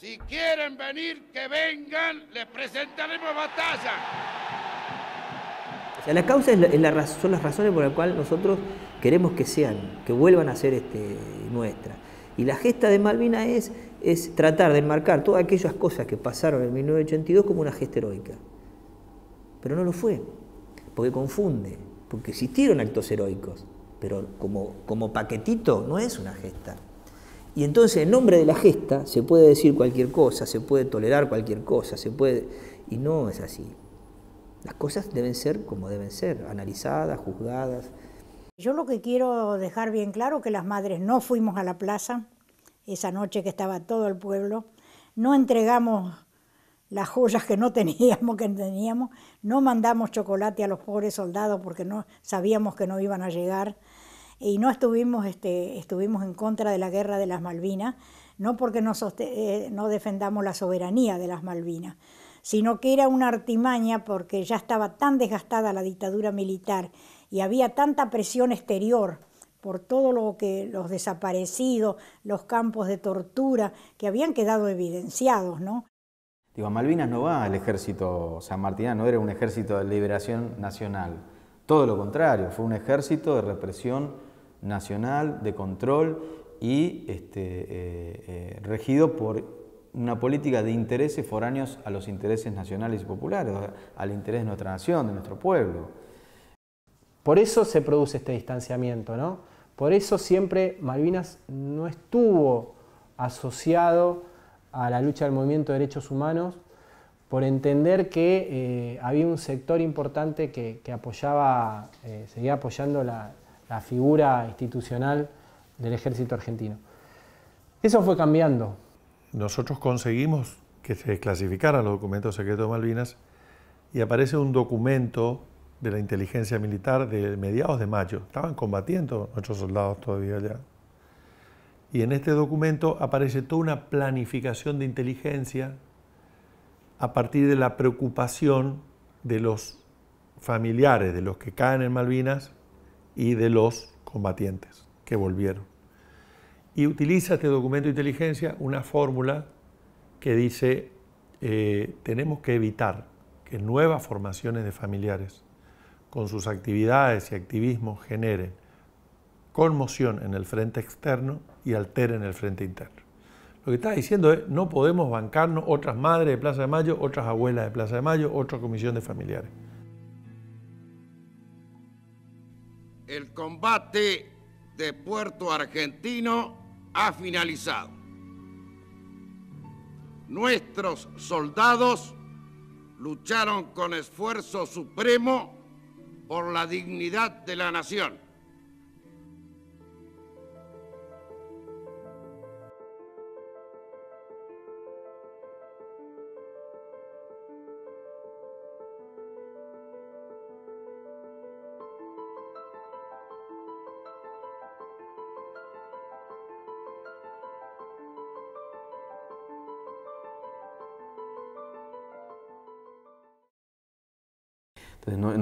Si quieren venir, que vengan, les presentaremos batalla. O sea, la causa son las razones por las cuales nosotros queremos que sean, que vuelvan a ser este, nuestras. Y la gesta de Malvina es, es tratar de enmarcar todas aquellas cosas que pasaron en 1982 como una gesta heroica. Pero no lo fue, porque confunde, porque existieron actos heroicos, pero como, como paquetito no es una gesta. Y entonces en nombre de la gesta se puede decir cualquier cosa, se puede tolerar cualquier cosa, se puede... Y no es así. Las cosas deben ser como deben ser, analizadas, juzgadas. Yo lo que quiero dejar bien claro que las madres no fuimos a la plaza esa noche que estaba todo el pueblo, no entregamos las joyas que no teníamos, que teníamos, no mandamos chocolate a los pobres soldados porque no sabíamos que no iban a llegar y no estuvimos, este, estuvimos en contra de la guerra de las Malvinas, no porque eh, no, defendamos la soberanía de las Malvinas, sino que era una artimaña porque ya estaba tan desgastada la dictadura militar y había tanta presión exterior por todo lo que los desaparecidos, los campos de tortura que habían quedado evidenciados, ¿no? Digo, Malvinas no va al ejército San Martín, no era un ejército de liberación nacional. Todo lo contrario, fue un ejército de represión nacional de control y este, eh, eh, regido por una política de intereses foráneos a los intereses nacionales y populares, al interés de nuestra nación, de nuestro pueblo. Por eso se produce este distanciamiento, ¿no? Por eso siempre Malvinas no estuvo asociado a la lucha del movimiento de derechos humanos por entender que eh, había un sector importante que, apoyaba, seguía apoyando la, la figura institucional del ejército argentino. Eso fue cambiando. Nosotros conseguimos que se desclasificaran los documentos secretos de Malvinas y aparece un documento de la inteligencia militar de mediados de mayo. Estaban combatiendo nuestros soldados todavía allá. Y en este documento aparece toda una planificación de inteligencia a partir de la preocupación de los familiares de los que caen en Malvinas y de los combatientes que volvieron. Y utiliza este documento de inteligencia una fórmula que dice, eh, tenemos que evitar que nuevas formaciones de familiares con sus actividades y activismo generen conmoción en el frente externo y alteren el frente interno. Lo que está diciendo es, no podemos bancarnos otras madres de Plaza de Mayo, otras abuelas de Plaza de Mayo, otra comisión de familiares. El combate de Puerto Argentino ha finalizado. Nuestros soldados lucharon con esfuerzo supremo por la dignidad de la nación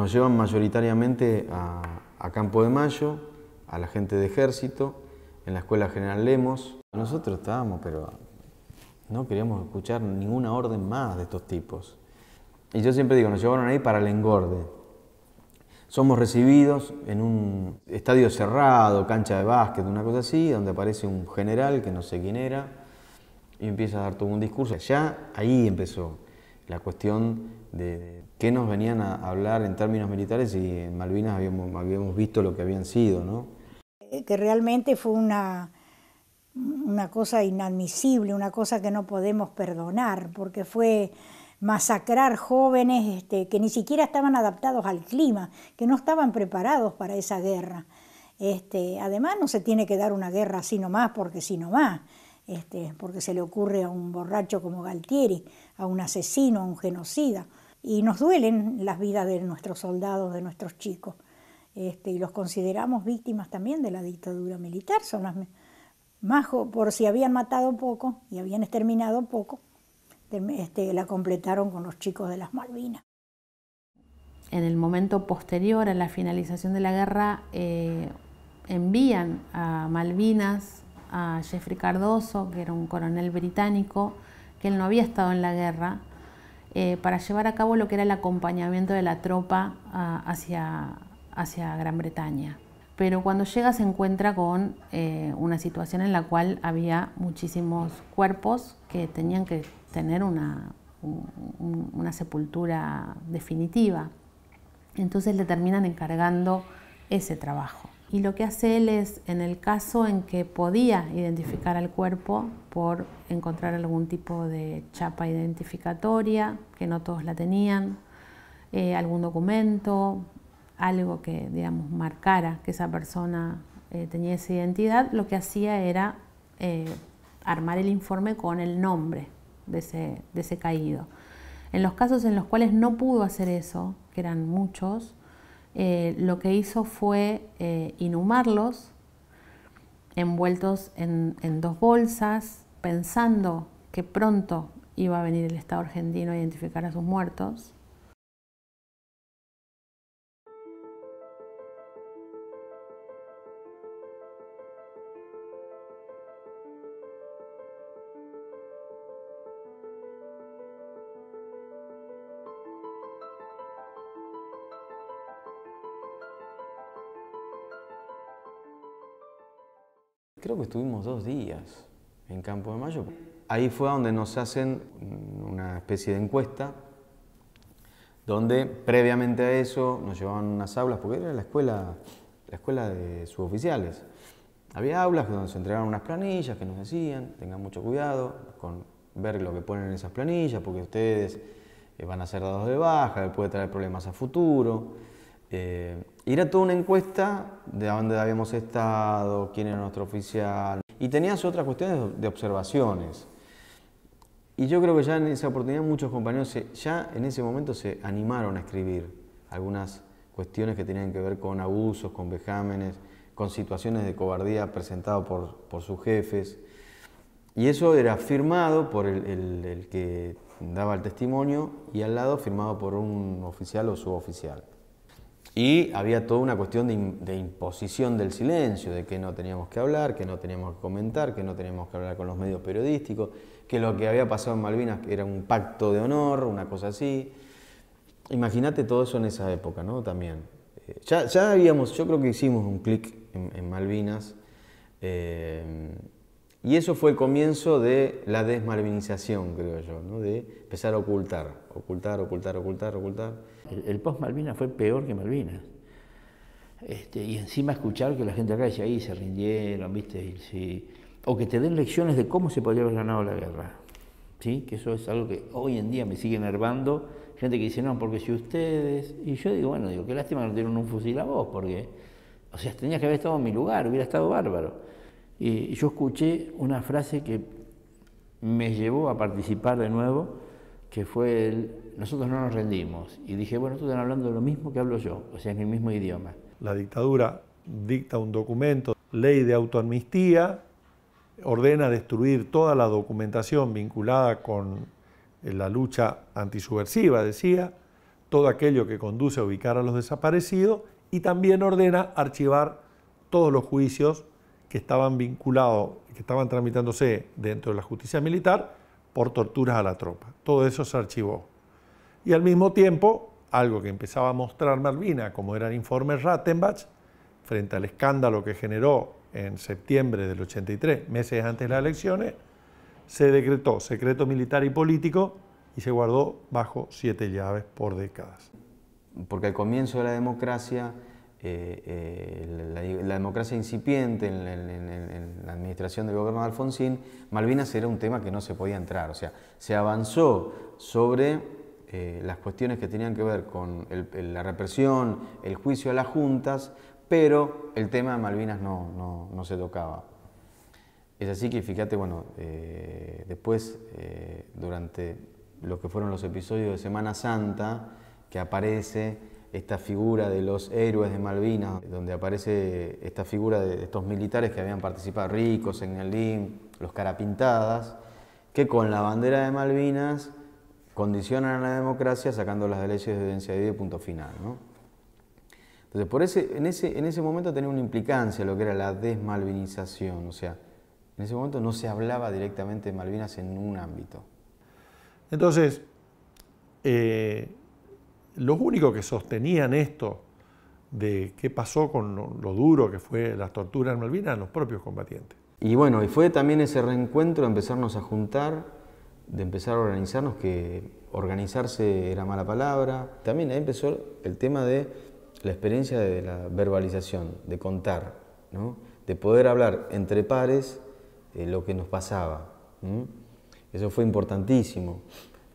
nos llevan mayoritariamente a, a Campo de Mayo, a la gente de Ejército, en la Escuela General Lemos. Nosotros estábamos, pero no queríamos escuchar ninguna orden más de estos tipos. Y yo siempre digo, nos llevaron ahí para el engorde. Somos recibidos en un estadio cerrado, cancha de básquet, una cosa así, donde aparece un general que no sé quién era y empieza a dar todo un discurso. Ya ahí empezó la cuestión de qué nos venían a hablar en términos militares y en Malvinas habíamos, visto lo que habían sido, ¿no? Eh, que realmente fue una, cosa inadmisible, una cosa que no podemos perdonar, porque fue masacrar jóvenes este, que ni siquiera estaban adaptados al clima, que no estaban preparados para esa guerra. Este, además, no se tiene que dar una guerra así nomás porque si nomás. Este, porque se le ocurre a un borracho como Galtieri, a un asesino, a un genocida. Y nos duelen las vidas de nuestros soldados, de nuestros chicos, este, y los consideramos víctimas también de la dictadura militar. Son por si habían matado poco y habían exterminado poco, este, la completaron con los chicos de las Malvinas. En el momento posterior a la finalización de la guerra, eh, envían a Malvinas a Jeffrey Cardoso, que era un coronel británico, que él no había estado en la guerra, eh, para llevar a cabo lo que era el acompañamiento de la tropa ah, hacia, hacia Gran Bretaña. Pero cuando llega se encuentra con eh, una situación en la cual había muchísimos cuerpos que tenían que tener una, una sepultura definitiva. Entonces le terminan encargando ese trabajo. Y lo que hace él es, en el caso en que podía identificar al cuerpo por encontrar algún tipo de chapa identificatoria, que no todos la tenían, eh, algún documento, algo que, digamos, marcara que esa persona eh, tenía esa identidad, lo que hacía era eh, armar el informe con el nombre de ese, de ese caído. En los casos en los cuales no pudo hacer eso, que eran muchos, eh, lo que hizo fue eh, inhumarlos envueltos en dos bolsas, pensando que pronto iba a venir el Estado argentino a identificar a sus muertos. creo que estuvimos dos días en Campo de Mayo. Ahí fue donde nos hacen una especie de encuesta, donde previamente a eso nos llevaban unas aulas, porque era la escuela, la escuela de suboficiales. Había aulas donde se entregaban unas planillas que nos decían, tengan mucho cuidado con ver lo que ponen en esas planillas, porque ustedes eh, van a ser dados de baja, puede traer problemas a futuro. Eh, y era toda una encuesta de dónde habíamos estado, quién era nuestro oficial. Y tenías otras cuestiones de observaciones. Y yo creo que ya en esa oportunidad muchos compañeros ya en ese momento se animaron a escribir algunas cuestiones que tenían que ver con abusos, con vejámenes, con situaciones de cobardía presentado por, sus jefes. Y eso era firmado por el, el que daba el testimonio y al lado firmado por un oficial o suboficial. Y había toda una cuestión de, imposición del silencio, de que no teníamos que hablar, que no teníamos que comentar, que no teníamos que hablar con los medios periodísticos, que lo que había pasado en Malvinas era un pacto de honor, una cosa así. Imagínate todo eso en esa época, ¿no? También. Eh, ya, habíamos, yo creo que hicimos un clic en, Malvinas. Eh, y eso fue el comienzo de la desmalvinización, creo yo, de empezar a ocultar, ocultar, ocultar, ocultar, ocultar. El, post-Malvinas fue peor que Malvinas. Este, y encima escuchar que la gente acá dice, ahí se rindieron, ¿viste? O que te den lecciones de cómo se podría haber ganado la guerra. ¿Sí? Que eso es algo que hoy en día me sigue enervando. Gente que dice, no, porque si ustedes. Y yo digo, bueno, digo, qué lástima que no dieron un fusil a vos, porque. O sea, tenías que haber estado en mi lugar, hubiera estado bárbaro. Y yo escuché una frase que me llevó a participar de nuevo, que fue el, nosotros no nos rendimos. Y dije, bueno, ustedes están hablando de lo mismo que hablo yo, o sea, en el mismo idioma. La dictadura dicta un documento, ley de autoamnistía, ordena destruir toda la documentación vinculada con la lucha antisubversiva, decía, todo aquello que conduce a ubicar a los desaparecidos y también ordena archivar todos los juicios que estaban vinculados, que estaban tramitándose dentro de la justicia militar por torturas a la tropa. Todo eso se archivó. Y al mismo tiempo, algo que empezaba a mostrar Malvina, como era el informe Rattenbach, frente al escándalo que generó en septiembre del 83, meses antes de las elecciones, se decretó secreto militar y político y se guardó bajo siete llaves por décadas. Porque al comienzo de la democracia eh, eh, la, democracia incipiente en, la administración del gobierno de Alfonsín, Malvinas era un tema que no se podía entrar. O sea, se avanzó sobre eh, las cuestiones que tenían que ver con la represión, el juicio a las juntas, pero el tema de Malvinas no, se tocaba. Es así que fíjate, bueno, después, durante lo que fueron los episodios de Semana Santa, que aparece esta figura de los héroes de Malvinas, donde aparece esta figura de estos militares que habían participado, ricos en el DIM, los carapintadas, que con la bandera de Malvinas condicionan a la democracia sacando las leyes de densidad y punto final. Entonces, por ese, en, ese, en ese momento tenía una implicancia lo que era la desmalvinización, o sea, en ese momento no se hablaba directamente de Malvinas en un ámbito. Entonces, eh, los únicos que sostenían esto de qué pasó con lo, duro que fue las torturas en Malvinas eran los propios combatientes. Y bueno, y fue también ese reencuentro de empezarnos a juntar, de empezar a organizarnos, que organizarse era mala palabra. También ahí empezó el tema de la experiencia de la verbalización, de contar, ¿no? de poder hablar entre pares eh, lo que nos pasaba. Eso fue importantísimo.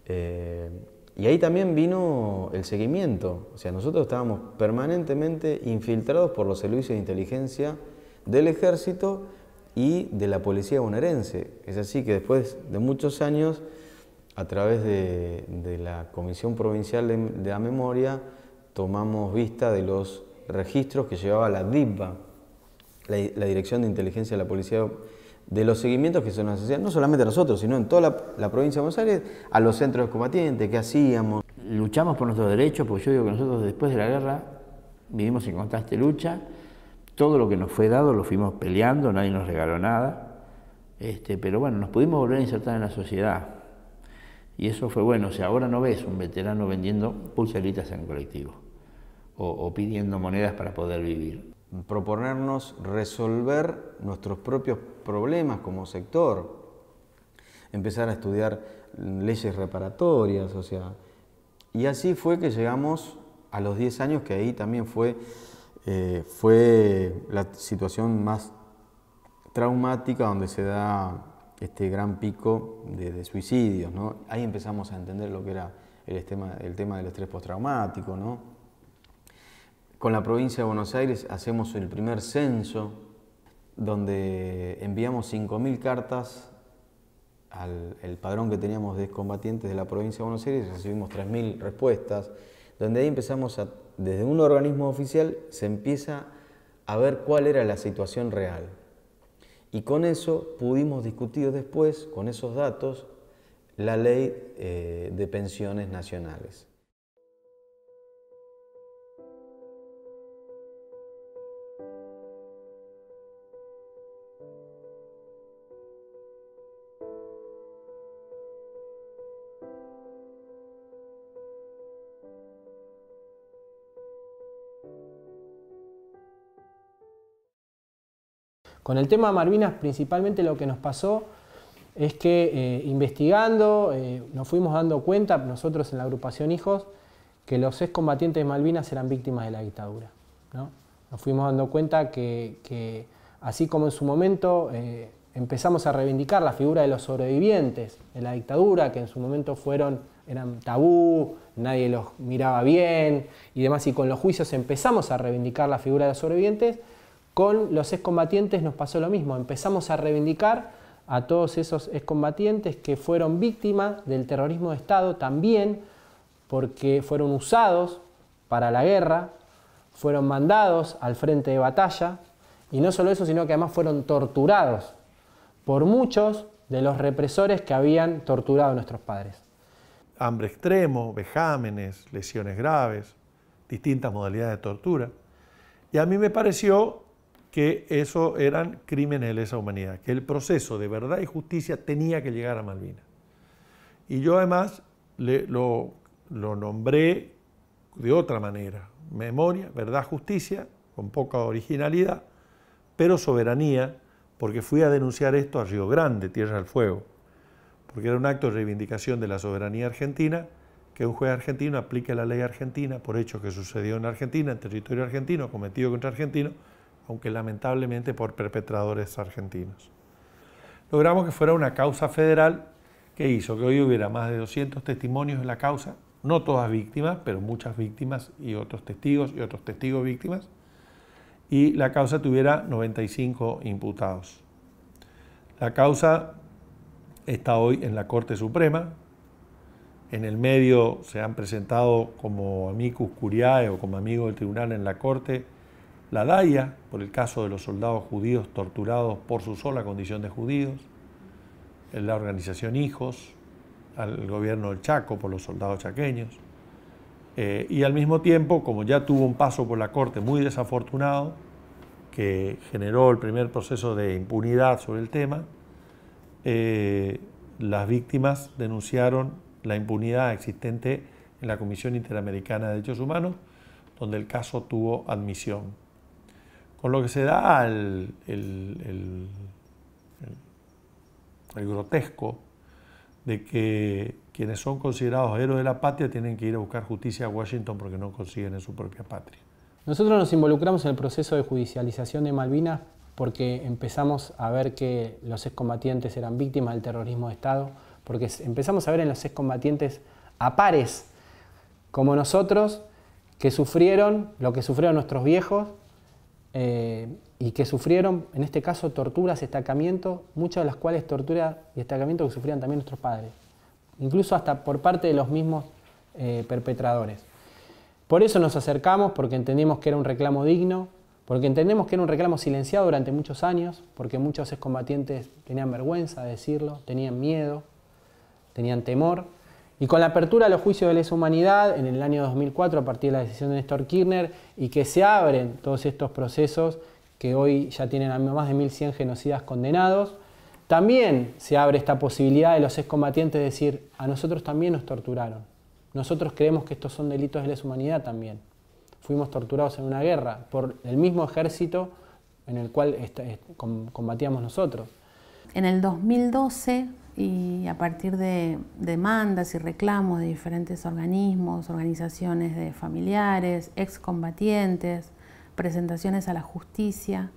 Eh, y ahí también vino el seguimiento. O sea, nosotros estábamos permanentemente infiltrados por los servicios de inteligencia del ejército y de la policía bonaerense. Es así que después de muchos años, a través de, la Comisión Provincial de, la Memoria, tomamos vista de los registros que llevaba la DIPA, la Dirección de Inteligencia de la Policía de los seguimientos que se nos hacían, no solamente a nosotros, sino en toda la, provincia de Buenos Aires, a los centros de combatientes, qué hacíamos. Luchamos por nuestros derechos, porque yo digo que nosotros después de la guerra vivimos en constante lucha, todo lo que nos fue dado lo fuimos peleando, nadie nos regaló nada, este, pero bueno, nos pudimos volver a insertar en la sociedad. Y eso fue bueno, o sea, ahora no ves un veterano vendiendo pulseritas en colectivo o pidiendo monedas para poder vivir proponernos resolver nuestros propios problemas como sector, empezar a estudiar leyes reparatorias, o sea, y así fue que llegamos a los 10 años, que ahí también eh, fue, la situación más traumática donde se da este gran pico de, suicidios, ¿no? Ahí empezamos a entender lo que era el tema, el tema del estrés postraumático, ¿no? con la provincia de Buenos Aires hacemos el primer censo donde enviamos 5.000 cartas al padrón que teníamos de combatientes de la provincia de Buenos Aires, y recibimos 3.000 respuestas, donde ahí empezamos a, desde un organismo oficial se empieza a ver cuál era la situación real. Y con eso pudimos discutir después, con esos datos, la ley eh, de pensiones nacionales. Con el tema de Malvinas, principalmente lo que nos pasó es que eh, investigando eh, nos fuimos dando cuenta, nosotros en la agrupación Hijos, que los excombatientes de Malvinas eran víctimas de la dictadura. Nos fuimos dando cuenta que, así como en su momento eh, empezamos a reivindicar la figura de los sobrevivientes de la dictadura, que en su momento fueron, eran tabú, nadie los miraba bien y demás, y con los juicios empezamos a reivindicar la figura de los sobrevivientes, con los excombatientes nos pasó lo mismo, empezamos a reivindicar a todos esos excombatientes que fueron víctimas del terrorismo de Estado también, porque fueron usados para la guerra, fueron mandados al frente de batalla, y no solo eso, sino que además fueron torturados por muchos de los represores que habían torturado a nuestros padres. Hambre extremo, vejámenes, lesiones graves, distintas modalidades de tortura. Y a mí me pareció que eso eran crímenes de lesa humanidad, que el proceso de verdad y justicia tenía que llegar a Malvinas. Y yo además lo, nombré de otra manera, memoria, verdad, justicia, con poca originalidad, pero soberanía, porque fui a denunciar esto a Río Grande, Tierra del Fuego, porque era un acto de reivindicación de la soberanía argentina, que un juez argentino aplique la ley argentina por hechos que sucedió en Argentina, en territorio argentino, cometido contra argentinos, aunque lamentablemente por perpetradores argentinos. Logramos que fuera una causa federal que hizo que hoy hubiera más de 200 testimonios en la causa, no todas víctimas, pero muchas víctimas y otros testigos y otros testigos víctimas, y la causa tuviera 95 imputados. La causa está hoy en la Corte Suprema. En el medio se han presentado como amicus curiae o como amigo del tribunal en la Corte la DAIA, por el caso de los soldados judíos torturados por su sola condición de judíos, la organización Hijos, al gobierno del Chaco por los soldados chaqueños, eh, y al mismo tiempo, como ya tuvo un paso por la Corte muy desafortunado, que generó el primer proceso de impunidad sobre el tema, eh, las víctimas denunciaron la impunidad existente en la Comisión Interamericana de Derechos Humanos, donde el caso tuvo admisión por lo que se da el, el, grotesco de que quienes son considerados héroes de la patria tienen que ir a buscar justicia a Washington porque no consiguen en su propia patria. Nosotros nos involucramos en el proceso de judicialización de Malvinas porque empezamos a ver que los excombatientes eran víctimas del terrorismo de Estado, porque empezamos a ver en los excombatientes a pares como nosotros que sufrieron lo que sufrieron nuestros viejos eh, y que sufrieron, en este caso, torturas, estacamientos, muchas de las cuales torturas y estacamientos que sufrían también nuestros padres, incluso hasta por parte de los mismos eh, perpetradores. Por eso nos acercamos, porque entendimos que era un reclamo digno, porque entendemos que era un reclamo silenciado durante muchos años, porque muchos excombatientes tenían vergüenza de decirlo, tenían miedo, tenían temor. Y con la apertura de los juicios de lesa humanidad en el año 2004 a partir de la decisión de Néstor Kirchner y que se abren todos estos procesos que hoy ya tienen a más de 1.100 genocidas condenados, también se abre esta posibilidad de los excombatientes decir, a nosotros también nos torturaron, nosotros creemos que estos son delitos de lesa humanidad también. Fuimos torturados en una guerra por el mismo ejército en el cual combatíamos nosotros. En el 2012 y a partir de demandas y reclamos de diferentes organismos, organizaciones de familiares, excombatientes, presentaciones a la justicia,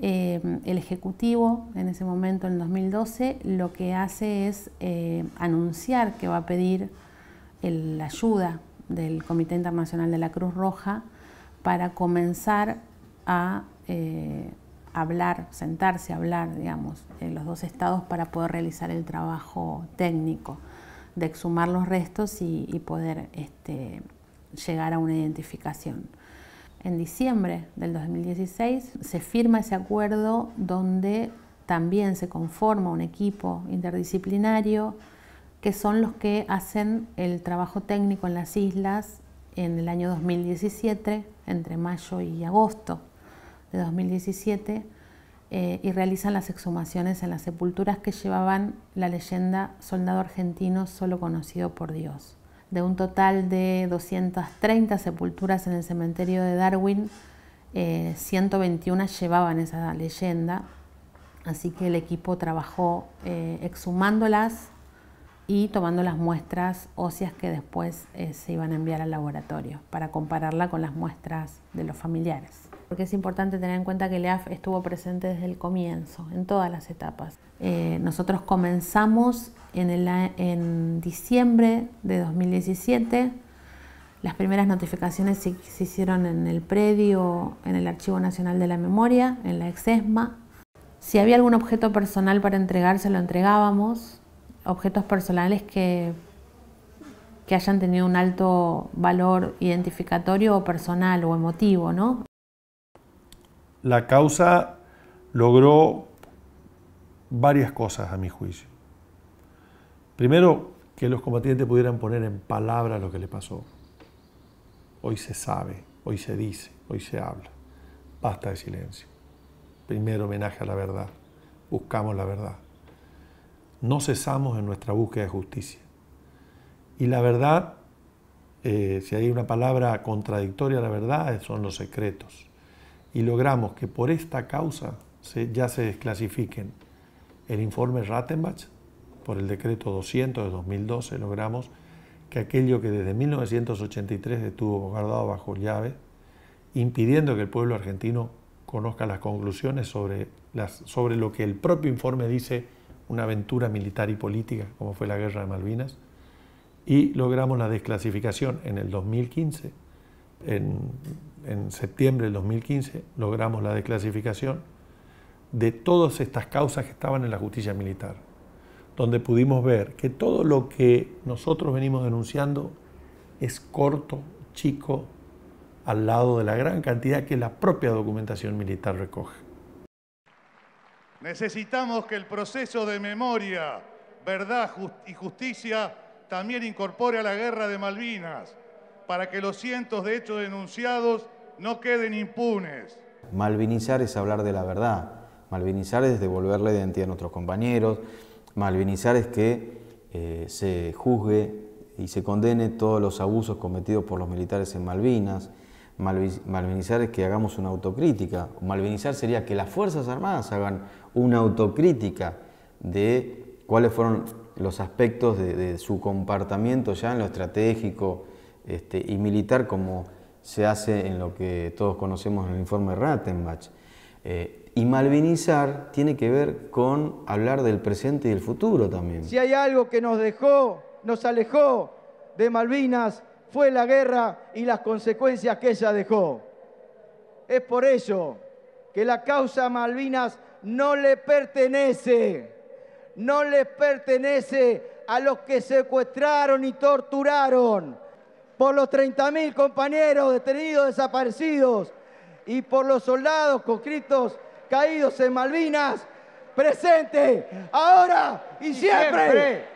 eh, el Ejecutivo en ese momento, en 2012, lo que hace es eh, anunciar que va a pedir la ayuda del Comité Internacional de la Cruz Roja para comenzar a eh, hablar, sentarse a hablar, digamos, en los dos estados para poder realizar el trabajo técnico de exhumar los restos y, poder este, llegar a una identificación. En diciembre del 2016 se firma ese acuerdo donde también se conforma un equipo interdisciplinario que son los que hacen el trabajo técnico en las islas en el año 2017, entre mayo y agosto de 2017 eh, y realizan las exhumaciones en las sepulturas que llevaban la leyenda Soldado argentino solo conocido por Dios. De un total de 230 sepulturas en el cementerio de Darwin, 121 eh, llevaban esa leyenda, así que el equipo trabajó eh, exhumándolas y tomando las muestras óseas que después se iban a enviar al laboratorio para compararla con las muestras de los familiares porque es importante tener en cuenta que EAF e estuvo presente desde el comienzo, en todas las etapas. Eh, nosotros comenzamos en, el, en diciembre de 2017. Las primeras notificaciones se, hicieron en el predio, en el Archivo Nacional de la Memoria, en la Exesma. Si había algún objeto personal para se lo entregábamos. Objetos personales que, que hayan tenido un alto valor identificatorio o personal o emotivo, ¿no? la causa logró varias cosas a mi juicio. Primero, que los combatientes pudieran poner en palabra lo que le pasó. Hoy se sabe, hoy se dice, hoy se habla. Basta de silencio. Primero homenaje a la verdad. Buscamos la verdad. No cesamos en nuestra búsqueda de justicia. Y la verdad, eh, si hay una palabra contradictoria a la verdad, son los secretos y logramos que por esta causa ya se desclasifiquen el informe Rattenbach, por el decreto 200 de 2012 logramos que aquello que desde 1983 estuvo guardado bajo llave, impidiendo que el pueblo argentino conozca las conclusiones sobre, las, sobre lo que el propio informe dice, una aventura militar y política, como fue la guerra de Malvinas, y logramos la desclasificación en el 2015 en, septiembre del 2015 logramos la desclasificación de todas estas causas que estaban en la justicia militar, donde pudimos ver que todo lo que nosotros venimos denunciando es corto, chico, al lado de la gran cantidad que la propia documentación militar recoge. Necesitamos que el proceso de memoria, verdad y justicia también incorpore a la guerra de Malvinas para que los cientos de hechos denunciados no queden impunes. Malvinizar es hablar de la verdad, malvinizar es devolverle la identidad a nuestros compañeros, malvinizar es que eh, se juzgue y se condene todos los abusos cometidos por los militares en Malvinas, malvinizar es que hagamos una autocrítica, malvinizar sería que las Fuerzas Armadas hagan una autocrítica de cuáles fueron los aspectos de su comportamiento ya en lo estratégico, este, y militar como se hace en lo que todos conocemos en el informe Rattenbach. Eh, y malvinizar tiene que ver con hablar del presente y del futuro también. Si hay algo que nos dejó, nos alejó de Malvinas, fue la guerra y las consecuencias que ella dejó. Es por eso que la causa Malvinas no le pertenece, no le pertenece a los que secuestraron y torturaron por los 30.000 compañeros detenidos, desaparecidos y por los soldados conscritos caídos en Malvinas, presente, ahora y, siempre.